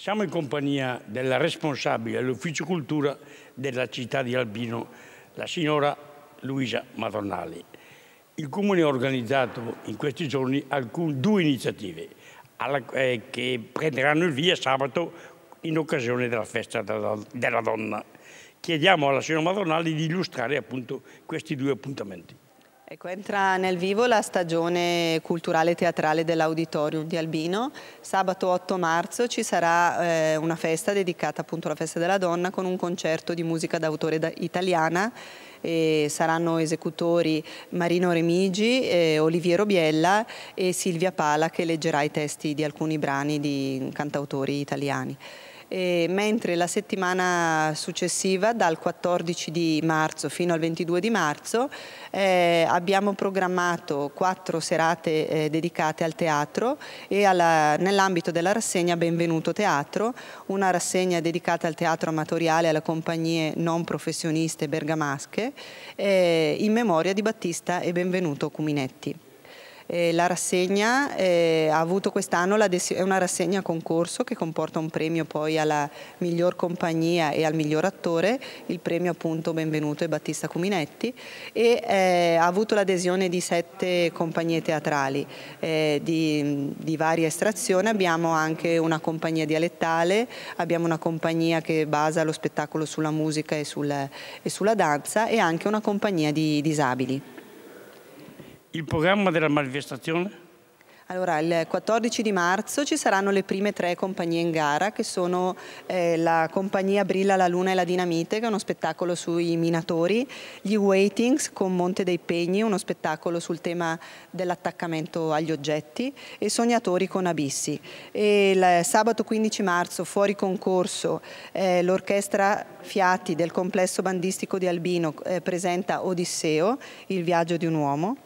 Siamo in compagnia della responsabile dell'ufficio cultura della città di Albino, la signora Luisa Madonnali. Il Comune ha organizzato in questi giorni alcun, due iniziative alla, eh, che prenderanno il via sabato in occasione della festa della, della donna. Chiediamo alla signora Madonnali di illustrare appunto questi due appuntamenti. Ecco, entra nel vivo la stagione culturale teatrale dell'Auditorium di Albino. Sabato 8 marzo ci sarà eh, una festa dedicata appunto alla festa della donna con un concerto di musica d'autore da italiana. E saranno esecutori Marino Remigi, eh, Oliviero Biella e Silvia Pala che leggerà i testi di alcuni brani di cantautori italiani mentre la settimana successiva dal 14 di marzo fino al 22 di marzo eh, abbiamo programmato quattro serate eh, dedicate al teatro e nell'ambito della rassegna Benvenuto Teatro, una rassegna dedicata al teatro amatoriale e alle compagnie non professioniste bergamasche eh, in memoria di Battista e Benvenuto Cuminetti. Eh, la rassegna eh, ha avuto quest'anno, una rassegna concorso che comporta un premio poi alla miglior compagnia e al miglior attore, il premio appunto Benvenuto e Battista Cuminetti e eh, ha avuto l'adesione di sette compagnie teatrali eh, di, di varia estrazione, abbiamo anche una compagnia dialettale, abbiamo una compagnia che basa lo spettacolo sulla musica e, sul, e sulla danza e anche una compagnia di disabili. Il programma della manifestazione? Allora, il 14 di marzo ci saranno le prime tre compagnie in gara che sono eh, la compagnia Brilla la Luna e la Dinamite che è uno spettacolo sui minatori, gli Waitings con Monte dei Pegni, uno spettacolo sul tema dell'attaccamento agli oggetti e Sognatori con Abissi. E il sabato 15 marzo fuori concorso eh, l'orchestra Fiati del complesso bandistico di Albino eh, presenta Odisseo, il viaggio di un uomo.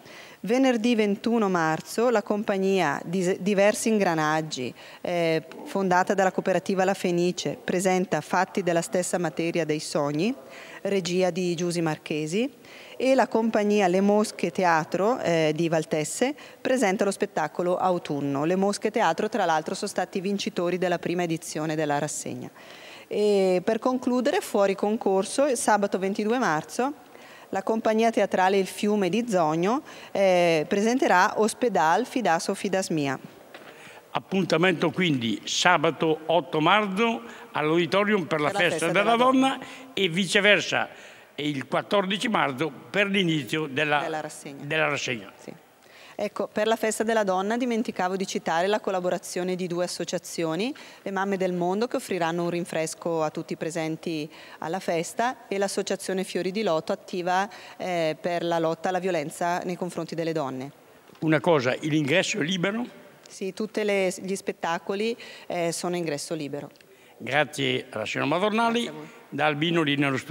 Venerdì 21 marzo la compagnia Diversi Ingranaggi, eh, fondata dalla cooperativa La Fenice, presenta Fatti della stessa materia dei sogni, regia di Giusi Marchesi, e la compagnia Le Mosche Teatro eh, di Valtesse presenta lo spettacolo Autunno. Le Mosche Teatro tra l'altro sono stati vincitori della prima edizione della rassegna. E per concludere, fuori concorso, sabato 22 marzo, la compagnia teatrale Il Fiume di Zogno eh, presenterà Ospedal Fidaso Fidasmia. Appuntamento quindi sabato 8 marzo all'Auditorium per, per la, festa, festa della, della donna, donna e viceversa il 14 marzo per l'inizio della, della, rassegna. Della rassegna. Sì. Ecco, per la festa della donna dimenticavo di citare la collaborazione di due associazioni, le Mamme del Mondo che offriranno un rinfresco a tutti i presenti alla festa e l'associazione Fiori di Loto attiva eh, per la lotta alla violenza nei confronti delle donne. Una cosa, l'ingresso è libero? Sì, tutti gli spettacoli eh, sono ingresso libero. Grazie alla signora Madornali, da Albino lì nello studio.